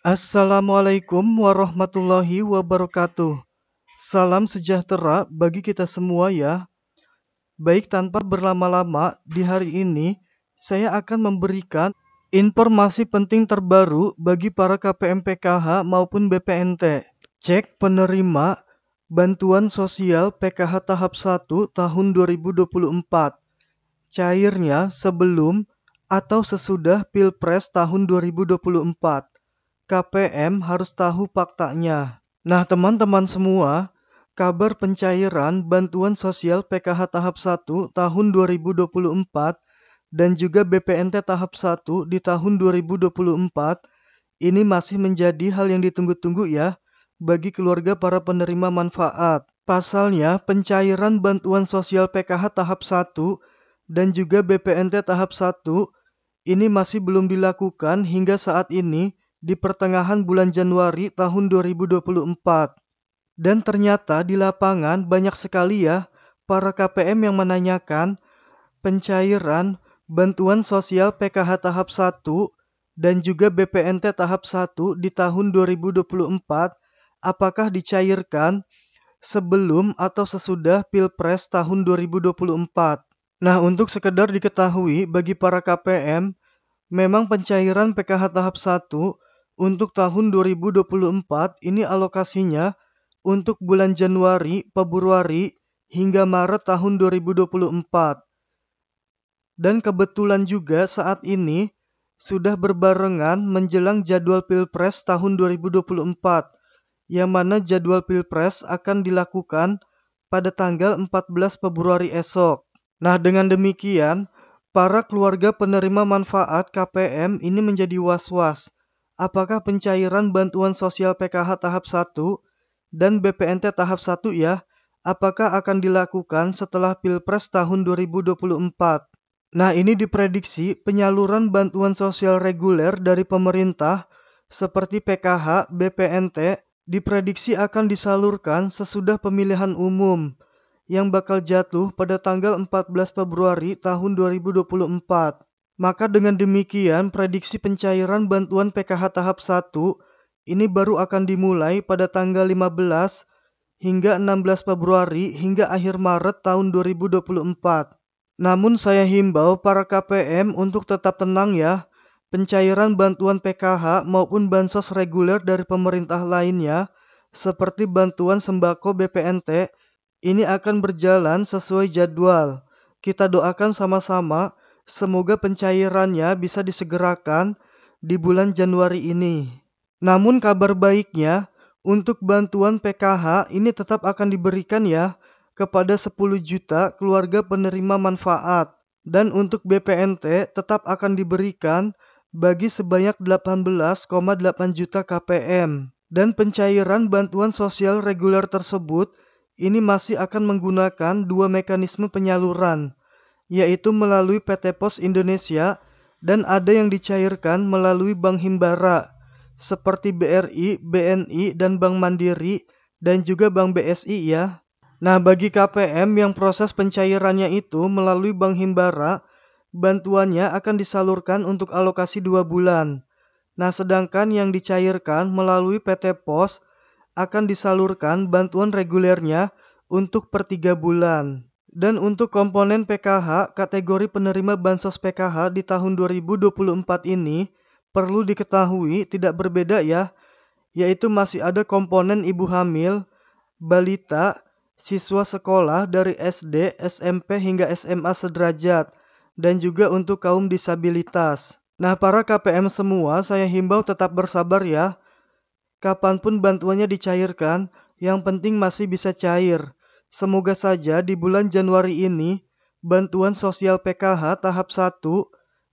Assalamualaikum warahmatullahi wabarakatuh. Salam sejahtera bagi kita semua ya. Baik tanpa berlama-lama, di hari ini saya akan memberikan informasi penting terbaru bagi para KPM PKH maupun BPNT. Cek penerima Bantuan Sosial PKH Tahap 1 tahun 2024. Cairnya sebelum atau sesudah Pilpres tahun 2024 KPM harus tahu faktanya. Nah, teman-teman semua, kabar pencairan bantuan sosial PKH tahap 1 tahun 2024 dan juga BPNT tahap 1 di tahun 2024 ini masih menjadi hal yang ditunggu-tunggu ya bagi keluarga para penerima manfaat. Pasalnya, pencairan bantuan sosial PKH tahap 1 dan juga BPNT tahap 1 ini masih belum dilakukan hingga saat ini di pertengahan bulan Januari tahun 2024. Dan ternyata di lapangan banyak sekali ya para KPM yang menanyakan pencairan bantuan sosial PKH tahap 1 dan juga BPNT tahap 1 di tahun 2024 apakah dicairkan sebelum atau sesudah Pilpres tahun 2024. Nah, untuk sekedar diketahui bagi para KPM, memang pencairan PKH tahap 1 untuk tahun 2024 ini alokasinya untuk bulan Januari, Februari, hingga Maret tahun 2024. Dan kebetulan juga saat ini sudah berbarengan menjelang jadwal Pilpres tahun 2024, yang mana jadwal Pilpres akan dilakukan pada tanggal 14 Februari esok. Nah, dengan demikian, para keluarga penerima manfaat KPM ini menjadi was-was apakah pencairan bantuan sosial PKH tahap 1 dan BPNT tahap 1 ya, apakah akan dilakukan setelah Pilpres tahun 2024? Nah, ini diprediksi penyaluran bantuan sosial reguler dari pemerintah seperti PKH, BPNT diprediksi akan disalurkan sesudah pemilihan umum yang bakal jatuh pada tanggal 14 Februari tahun 2024. Maka dengan demikian prediksi pencairan bantuan PKH tahap 1 ini baru akan dimulai pada tanggal 15 hingga 16 Februari hingga akhir Maret tahun 2024. Namun saya himbau para KPM untuk tetap tenang ya, pencairan bantuan PKH maupun bansos reguler dari pemerintah lainnya, seperti bantuan sembako BPNT, ini akan berjalan sesuai jadwal. Kita doakan sama-sama Semoga pencairannya bisa disegerakan di bulan Januari ini. Namun kabar baiknya, untuk bantuan PKH ini tetap akan diberikan ya kepada 10 juta keluarga penerima manfaat dan untuk BPNT tetap akan diberikan bagi sebanyak 18,8 juta KPM. Dan pencairan bantuan sosial reguler tersebut ini masih akan menggunakan dua mekanisme penyaluran, yaitu melalui PT Pos Indonesia dan ada yang dicairkan melalui Bank Himbara seperti BRI, BNI, dan Bank Mandiri dan juga Bank BSI ya. Nah, bagi KPM yang proses pencairannya itu melalui Bank Himbara, bantuannya akan disalurkan untuk alokasi dua bulan. Nah, sedangkan yang dicairkan melalui PT Pos akan disalurkan bantuan regulernya untuk per 3 bulan. Dan untuk komponen PKH, kategori penerima bansos PKH di tahun 2024 ini perlu diketahui tidak berbeda ya, yaitu masih ada komponen ibu hamil, balita, siswa sekolah dari SD, SMP hingga SMA sederajat, dan juga untuk kaum disabilitas. Nah, para KPM semua saya himbau tetap bersabar ya. Kapanpun bantuannya dicairkan, yang penting masih bisa cair Semoga saja di bulan Januari ini, bantuan sosial PKH tahap 1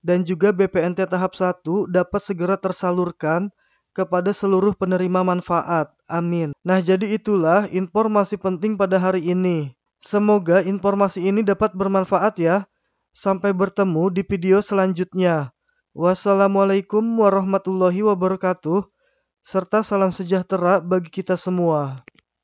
dan juga BPNT tahap 1 dapat segera tersalurkan kepada seluruh penerima manfaat. Amin. Nah, jadi itulah informasi penting pada hari ini. Semoga informasi ini dapat bermanfaat ya. Sampai bertemu di video selanjutnya. Wassalamualaikum warahmatullahi wabarakatuh, serta salam sejahtera bagi kita semua.